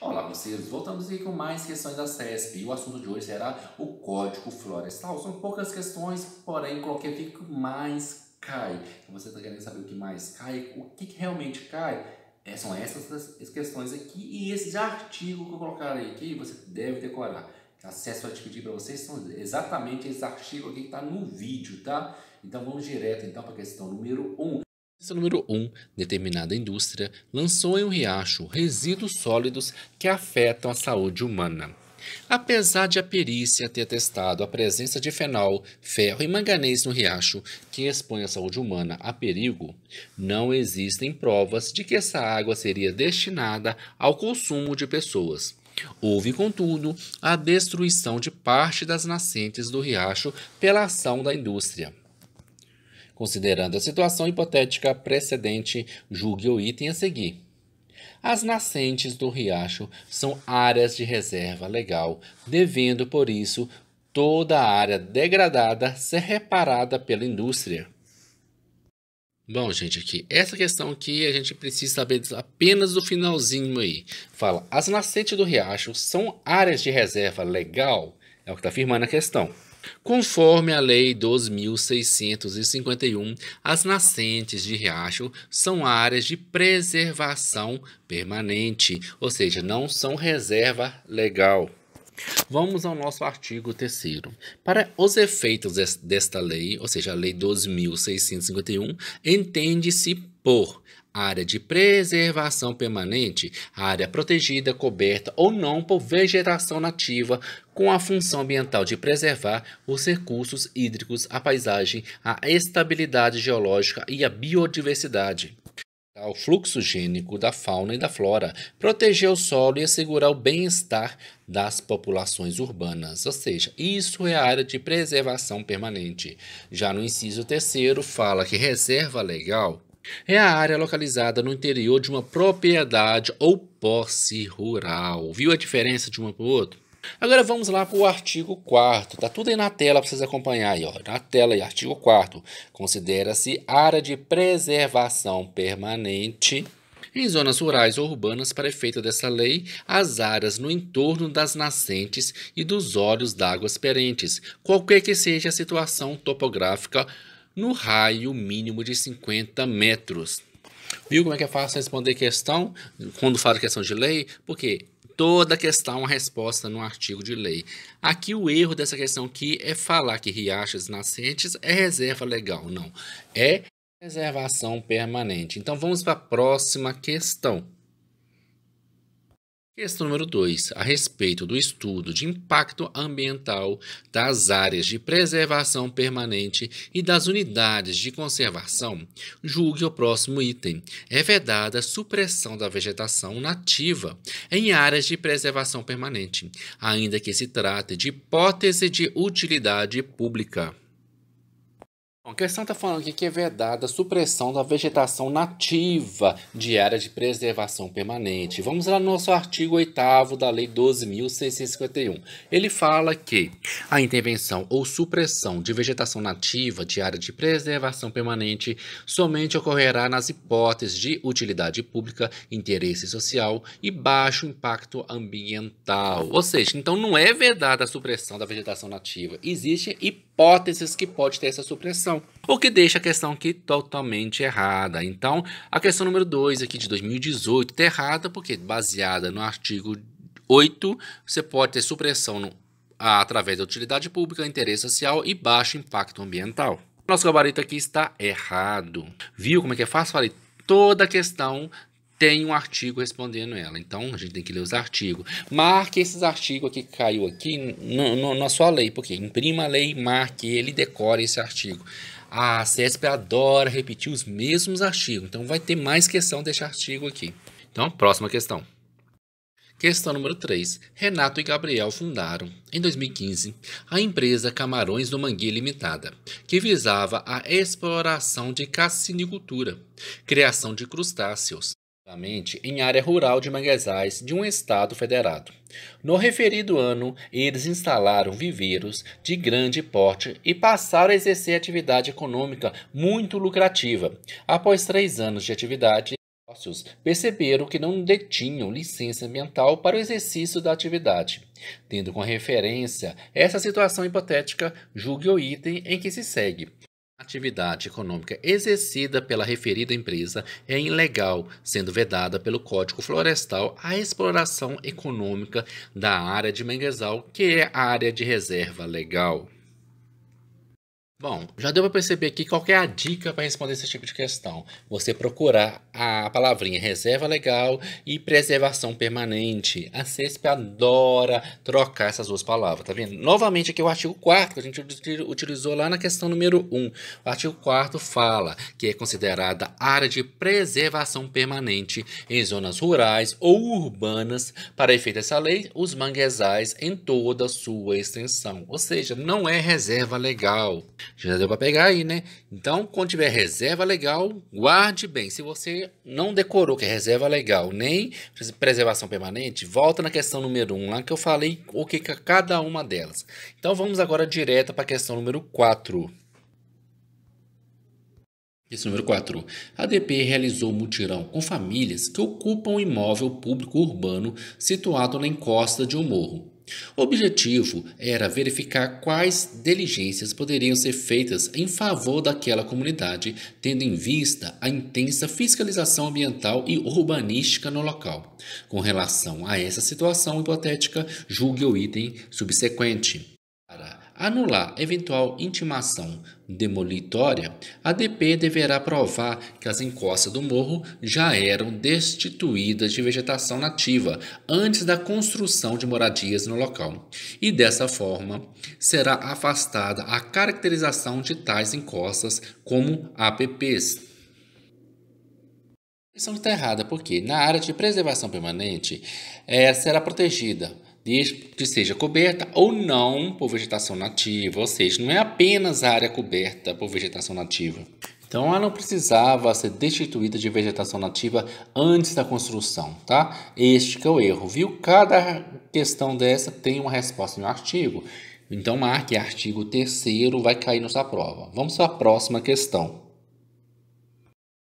Olá, vocês, voltamos aqui com mais questões da CESP. E o assunto de hoje será o Código Florestal. São poucas questões, porém, qualquer fica mais cai. Então, você está querendo saber o que mais cai, o que, que realmente cai? É, são essas questões aqui e esse artigo que eu coloquei aqui você deve decorar. Acesso ao te pedir para vocês são exatamente esse artigo aqui que está no vídeo, tá? Então, vamos direto então para a questão número 1. Um. Ciência número 1. Um, determinada indústria lançou em um riacho resíduos sólidos que afetam a saúde humana. Apesar de a perícia ter testado a presença de fenol, ferro e manganês no riacho, que expõe a saúde humana a perigo, não existem provas de que essa água seria destinada ao consumo de pessoas. Houve, contudo, a destruição de parte das nascentes do riacho pela ação da indústria. Considerando a situação hipotética precedente, julgue o item a seguir. As nascentes do riacho são áreas de reserva legal, devendo, por isso, toda a área degradada ser reparada pela indústria. Bom, gente, aqui, essa questão aqui a gente precisa saber apenas do finalzinho aí. Fala, as nascentes do riacho são áreas de reserva legal? É o que está afirmando a questão. Conforme a Lei 2.651, as nascentes de riacho são áreas de preservação permanente, ou seja, não são reserva legal. Vamos ao nosso artigo 3. Para os efeitos desta lei, ou seja, a Lei 12.651, entende-se por área de preservação permanente, área protegida, coberta ou não por vegetação nativa, com a função ambiental de preservar os recursos hídricos, a paisagem, a estabilidade geológica e a biodiversidade. O fluxo gênico da fauna e da flora, proteger o solo e assegurar o bem-estar das populações urbanas, ou seja, isso é a área de preservação permanente. Já no inciso terceiro, fala que reserva legal é a área localizada no interior de uma propriedade ou posse rural. Viu a diferença de uma para o outro? Agora vamos lá para o artigo 4 Tá tudo aí na tela para vocês acompanharem. Ó. Na tela e artigo 4 Considera-se área de preservação permanente em zonas rurais ou urbanas para efeito dessa lei, as áreas no entorno das nascentes e dos olhos d'águas perentes, qualquer que seja a situação topográfica no raio mínimo de 50 metros. Viu como é que é fácil responder questão quando fala questão de lei? Porque toda questão é uma resposta no artigo de lei. Aqui o erro dessa questão aqui é falar que riachas nascentes é reserva legal. Não, é reservação permanente. Então vamos para a próxima questão. Questão número 2. A respeito do estudo de impacto ambiental das áreas de preservação permanente e das unidades de conservação, julgue o próximo item. É vedada a supressão da vegetação nativa em áreas de preservação permanente, ainda que se trate de hipótese de utilidade pública. Bom, a questão está falando aqui que é vedada a supressão da vegetação nativa de área de preservação permanente. Vamos lá no nosso artigo 8 da Lei 12.651. Ele fala que a intervenção ou supressão de vegetação nativa de área de preservação permanente somente ocorrerá nas hipóteses de utilidade pública, interesse social e baixo impacto ambiental. Ou seja, então não é vedada a supressão da vegetação nativa. Existe hipótese hipóteses que pode ter essa supressão. O que deixa a questão aqui totalmente errada. Então, a questão número 2 aqui de 2018 está errada, porque baseada no artigo 8, você pode ter supressão no, através da utilidade pública, interesse social e baixo impacto ambiental. Nosso gabarito aqui está errado. Viu como é que é fácil? Falei, toda a questão tem um artigo respondendo ela. Então a gente tem que ler os artigos. Marque esses artigos aqui que caiu aqui na sua lei, porque imprima a lei, marque ele, decore esse artigo. A CESP adora repetir os mesmos artigos, então vai ter mais questão desse artigo aqui. Então, próxima questão. Questão número 3. Renato e Gabriel fundaram, em 2015, a empresa Camarões do Mangue Limitada, que visava a exploração de cassinicultura, criação de crustáceos, em área rural de Manguezais de um estado federado. No referido ano, eles instalaram viveiros de grande porte e passaram a exercer atividade econômica muito lucrativa. Após três anos de atividade, os perceberam que não detinham licença ambiental para o exercício da atividade. Tendo com referência essa situação hipotética, julgue o item em que se segue atividade econômica exercida pela referida empresa é ilegal, sendo vedada pelo Código Florestal a exploração econômica da área de manguezal, que é a área de reserva legal. Bom, já deu para perceber aqui qual é a dica para responder esse tipo de questão. Você procurar a palavrinha reserva legal e preservação permanente. A CESP adora trocar essas duas palavras, tá vendo? Novamente aqui o artigo 4 que a gente utilizou lá na questão número 1. O artigo 4 fala que é considerada área de preservação permanente em zonas rurais ou urbanas para efeito dessa lei, os manguezais em toda a sua extensão. Ou seja, não é reserva legal. Já deu para pegar aí, né? Então, quando tiver reserva legal, guarde bem. Se você não decorou que é reserva legal, nem preservação permanente, volta na questão número 1 um, lá que eu falei o que é cada uma delas. Então, vamos agora direto para a questão número 4. Esse número 4. A ADP realizou mutirão com famílias que ocupam um imóvel público urbano situado na encosta de um morro. O objetivo era verificar quais diligências poderiam ser feitas em favor daquela comunidade, tendo em vista a intensa fiscalização ambiental e urbanística no local. Com relação a essa situação hipotética, julgue o item subsequente anular eventual intimação demolitória, a DP deverá provar que as encostas do morro já eram destituídas de vegetação nativa antes da construção de moradias no local, e dessa forma será afastada a caracterização de tais encostas como APPs. A questão está errada porque na área de preservação permanente é, será protegida desde que seja coberta ou não por vegetação nativa, ou seja, não é apenas a área coberta por vegetação nativa. Então ela não precisava ser destituída de vegetação nativa antes da construção, tá? Este é o erro, viu? Cada questão dessa tem uma resposta no artigo. Então marque artigo terceiro, vai cair na sua prova. Vamos para a próxima questão.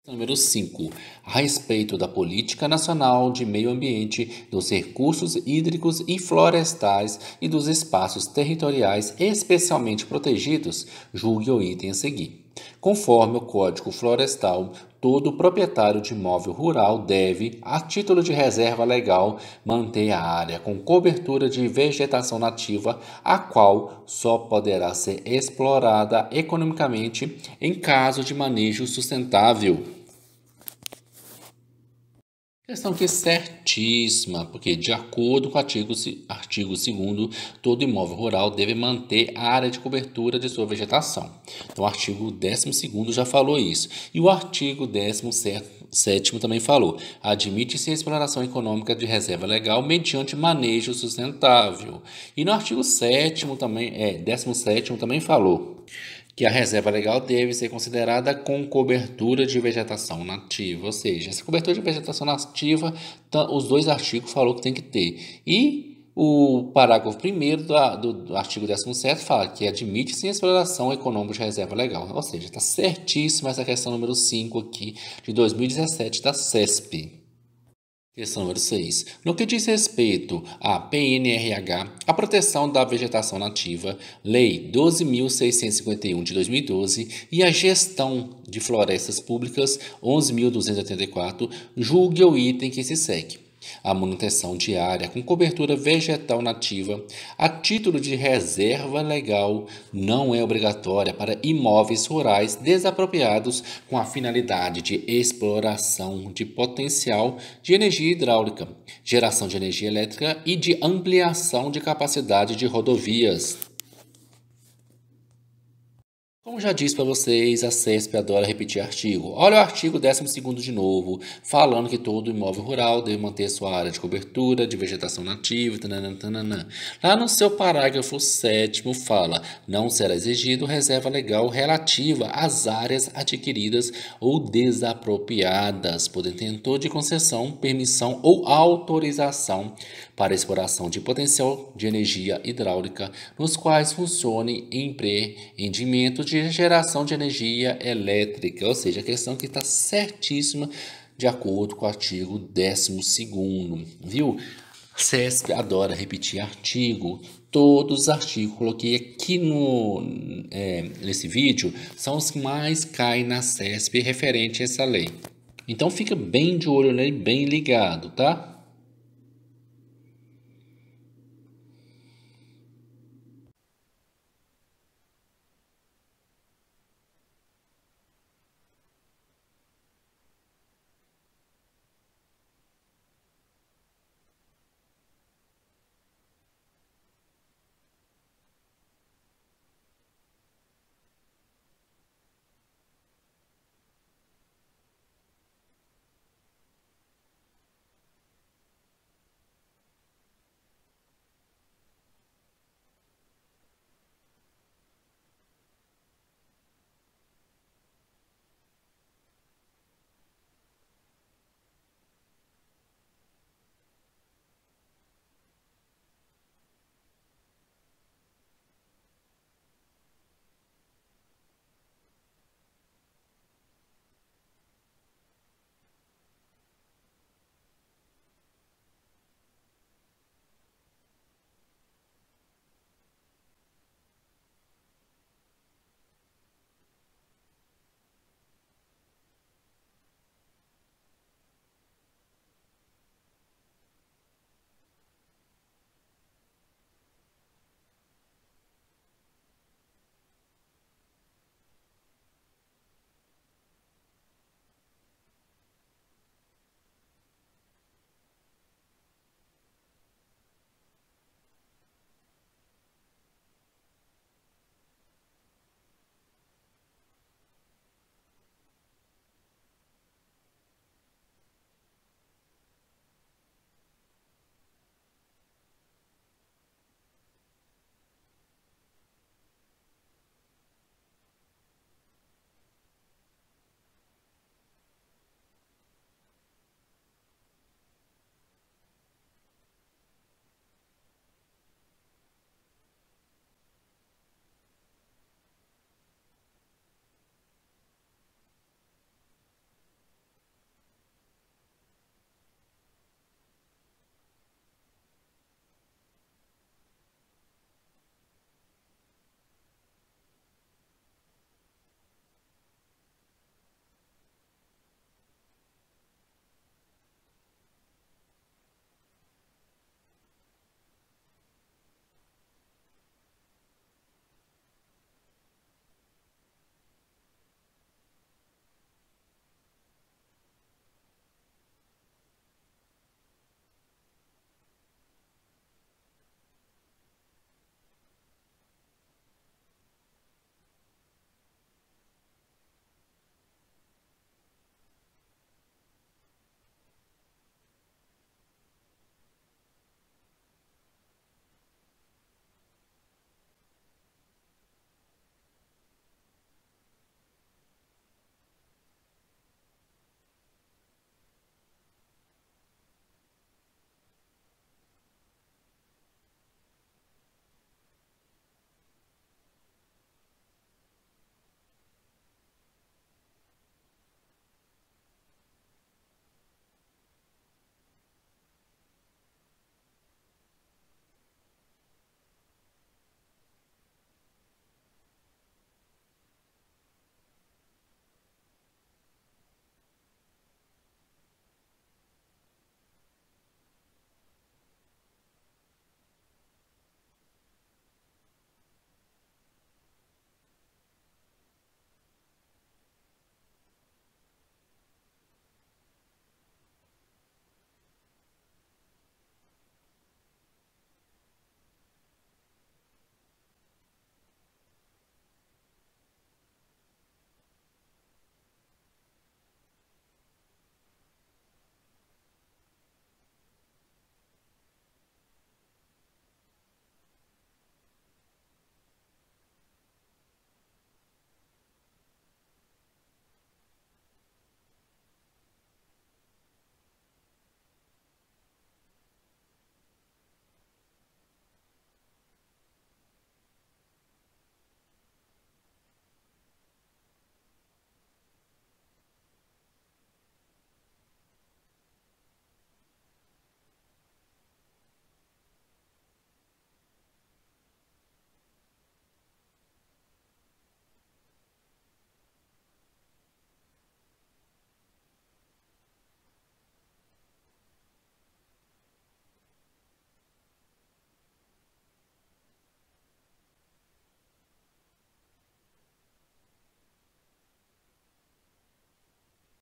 Número 5. A respeito da Política Nacional de Meio Ambiente, dos recursos hídricos e florestais e dos espaços territoriais especialmente protegidos, julgue o item a seguir. Conforme o Código Florestal, todo proprietário de imóvel rural deve, a título de reserva legal, manter a área com cobertura de vegetação nativa, a qual só poderá ser explorada economicamente em caso de manejo sustentável. Questão que é certíssima, porque de acordo com o artigo, artigo 2 todo imóvel rural deve manter a área de cobertura de sua vegetação. Então, o artigo 12 já falou isso. E o artigo 17 também falou, admite-se a exploração econômica de reserva legal mediante manejo sustentável. E no artigo 7 também, é, 17 também falou, que a reserva legal deve ser considerada com cobertura de vegetação nativa, ou seja, essa cobertura de vegetação nativa, tá, os dois artigos falou que tem que ter. E o parágrafo 1 do, do, do artigo 17 fala que admite sem exploração econômica de reserva legal. Ou seja, está certíssima essa questão número 5 aqui de 2017 da CESP. Questão número 6. No que diz respeito à PNRH, a proteção da vegetação nativa, Lei 12.651 de 2012 e a gestão de florestas públicas 11.284, julgue o item que se segue a manutenção diária com cobertura vegetal nativa a título de reserva legal não é obrigatória para imóveis rurais desapropriados com a finalidade de exploração de potencial de energia hidráulica, geração de energia elétrica e de ampliação de capacidade de rodovias. Como já disse para vocês, a CESP adora repetir artigo. Olha o artigo 12 de novo, falando que todo imóvel rural deve manter sua área de cobertura, de vegetação nativa, Tananana. Lá no seu parágrafo 7 fala, não será exigido reserva legal relativa às áreas adquiridas ou desapropriadas por detentor de concessão, permissão ou autorização para exploração de potencial de energia hidráulica, nos quais funcione empreendimento de de geração de energia elétrica, ou seja, a questão que está certíssima de acordo com o artigo 12, viu? CESP adora repetir artigo. Todos os artigos que coloquei aqui no, é, nesse vídeo são os que mais caem na CESP referente a essa lei. Então fica bem de olho nele, bem ligado, tá?